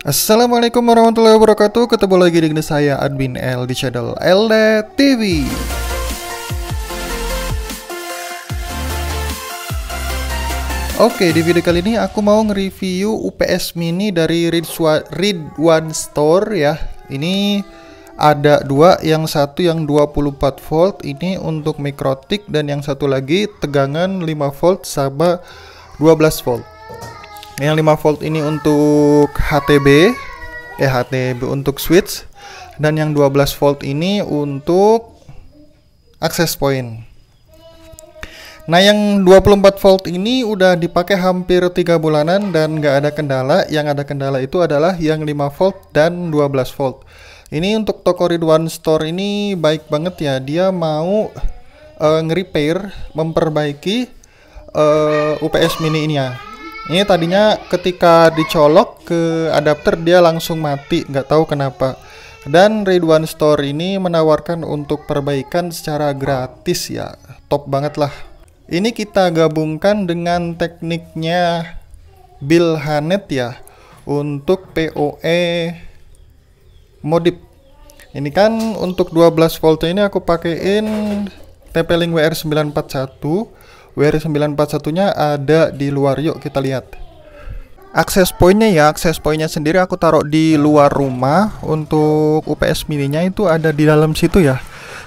Assalamualaikum warahmatullahi wabarakatuh Ketemu lagi dengan saya Admin L di channel LD TV Oke, di video kali ini aku mau nge-review UPS Mini dari Read One Store ya Ini ada dua, yang satu yang 24 volt Ini untuk mikrotik dan yang satu lagi tegangan 5 volt sama 12 volt yang 5 volt ini untuk HTB eh HTB untuk switch dan yang 12 volt ini untuk access point Nah yang 24 volt ini udah dipakai hampir 3 bulanan dan nggak ada kendala Yang ada kendala itu adalah yang 5 volt dan 12 volt Ini untuk toko Ridwan Store ini baik banget ya Dia mau uh, nge-repair, memperbaiki uh, eh, UPS mini ini ya ini iya, tadinya ketika dicolok ke adapter dia langsung mati, nggak tahu kenapa. Dan Ridwan Store ini menawarkan untuk perbaikan secara gratis ya, top banget lah. Ini kita gabungkan dengan tekniknya Bill Hanet ya untuk POE modif. Ini kan untuk 12 volt ini aku pakein TP-Link WR941 WR941-nya ada di luar, yuk kita lihat. Akses pointnya ya, akses pointnya sendiri aku taruh di luar rumah. Untuk UPS mininya itu ada di dalam situ ya.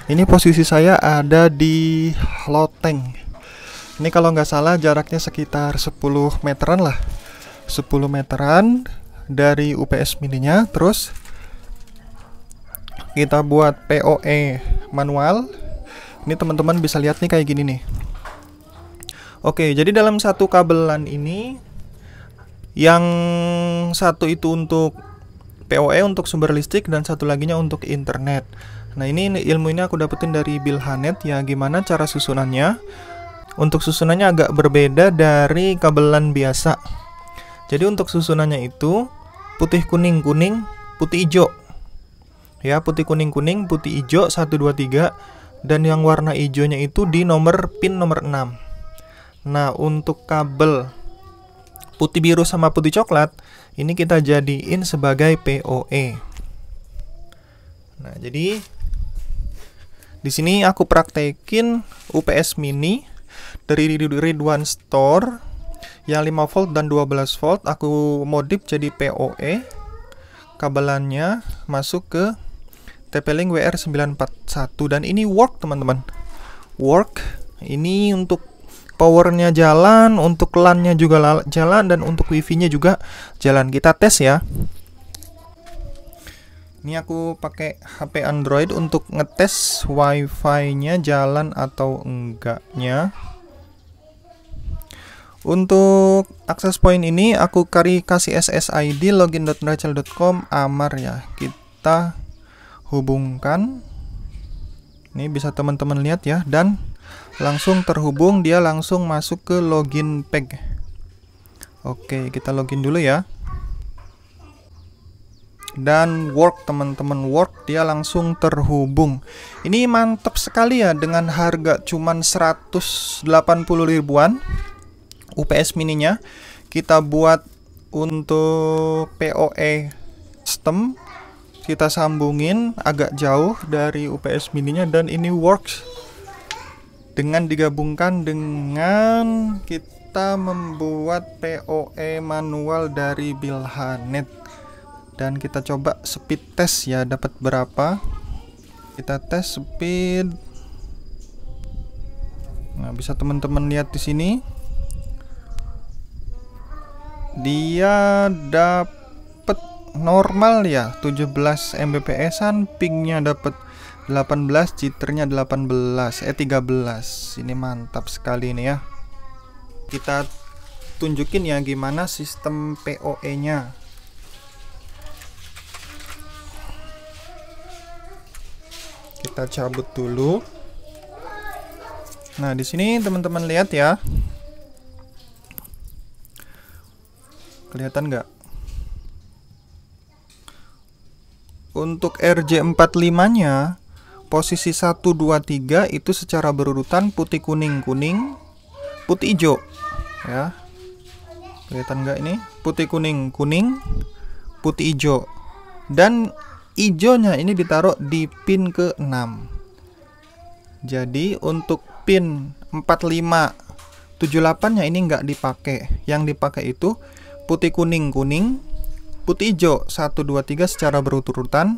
Ini posisi saya ada di loteng. Ini kalau nggak salah jaraknya sekitar 10 meteran lah. 10 meteran dari UPS mininya, terus kita buat POE manual. Ini teman-teman bisa lihat nih kayak gini nih. Oke, jadi dalam satu kabelan ini yang satu itu untuk PoE untuk sumber listrik dan satu laginya untuk internet. Nah, ini ilmu ini aku dapetin dari Bill Hanet ya gimana cara susunannya. Untuk susunannya agak berbeda dari kabelan biasa. Jadi untuk susunannya itu putih kuning kuning, putih hijau. Ya, putih kuning kuning, putih hijau 1 2 3 dan yang warna hijaunya itu di nomor pin nomor 6. Nah, untuk kabel putih biru sama putih coklat, ini kita jadiin sebagai POE. Nah, jadi di sini aku praktekin UPS mini dari Ridwan Store yang 5 volt dan 12 volt aku modif jadi POE. Kabelannya masuk ke TP-Link WR941 dan ini work teman-teman. Work ini untuk powernya jalan, untuk LAN-nya juga jalan, dan untuk wifi-nya juga jalan. Kita tes ya. Ini aku pakai HP Android untuk ngetes WiFi-nya jalan atau enggaknya. Untuk akses point ini aku kari kasih SSID login.rachel.com amar ya. Kita hubungkan. Ini bisa teman-teman lihat ya dan langsung terhubung dia langsung masuk ke login peg oke kita login dulu ya dan work teman-teman work dia langsung terhubung ini mantap sekali ya dengan harga cuman 180 ribuan UPS mininya kita buat untuk POE system kita sambungin agak jauh dari UPS mininya dan ini works dengan digabungkan dengan kita membuat POE manual dari Bilhanet dan kita coba speed test ya dapat berapa kita tes speed nah bisa teman-teman lihat di sini dia dapat normal ya 17 Mbps-an pingnya dapat 18 delapan 18 eh 13 ini mantap sekali ini ya kita tunjukin ya gimana sistem POE nya kita cabut dulu nah di sini teman-teman lihat ya kelihatan nggak untuk RJ45 nya posisi 1 2 3 itu secara berurutan putih kuning kuning putih hijau ya kelihatan nggak ini putih kuning kuning putih hijau dan hijaunya ini ditaruh di pin ke 6 jadi untuk pin 45 78 nya ini nggak dipakai yang dipakai itu putih kuning kuning putih hijau 123 secara berurutan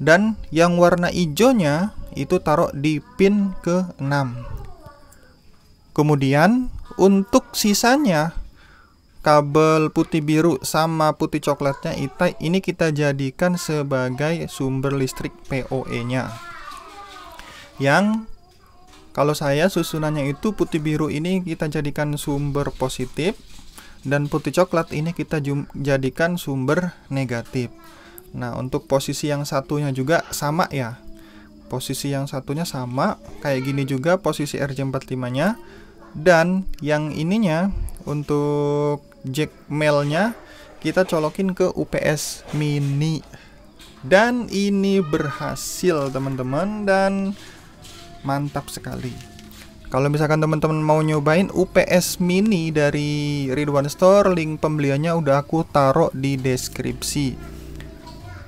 dan yang warna hijaunya itu taruh di pin ke-6. Kemudian untuk sisanya kabel putih biru sama putih coklatnya itu ini kita jadikan sebagai sumber listrik POE-nya. Yang kalau saya susunannya itu putih biru ini kita jadikan sumber positif dan putih coklat ini kita jadikan sumber negatif. Nah, untuk posisi yang satunya juga sama ya. Posisi yang satunya sama, kayak gini juga posisi RJ45-nya. Dan yang ininya untuk jack male nya kita colokin ke UPS mini. Dan ini berhasil teman-teman dan mantap sekali. Kalau misalkan teman-teman mau nyobain UPS mini dari Ridwan Store, link pembeliannya udah aku taruh di deskripsi.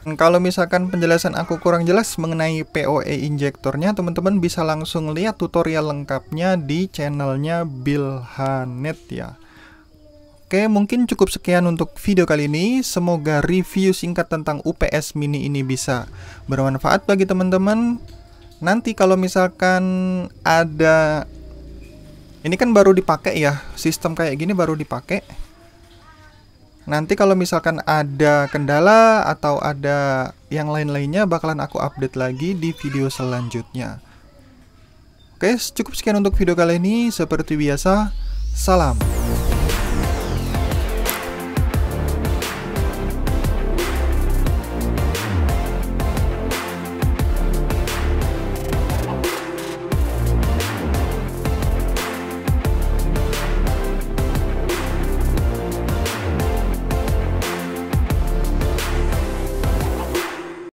Kalau misalkan penjelasan aku kurang jelas mengenai POE injektornya, teman-teman bisa langsung lihat tutorial lengkapnya di channelnya Bilhanet ya. Oke, mungkin cukup sekian untuk video kali ini. Semoga review singkat tentang UPS Mini ini bisa bermanfaat bagi teman-teman. Nanti kalau misalkan ada... Ini kan baru dipakai ya, sistem kayak gini baru dipakai. Nanti kalau misalkan ada kendala atau ada yang lain-lainnya bakalan aku update lagi di video selanjutnya. Oke, cukup sekian untuk video kali ini. Seperti biasa, salam.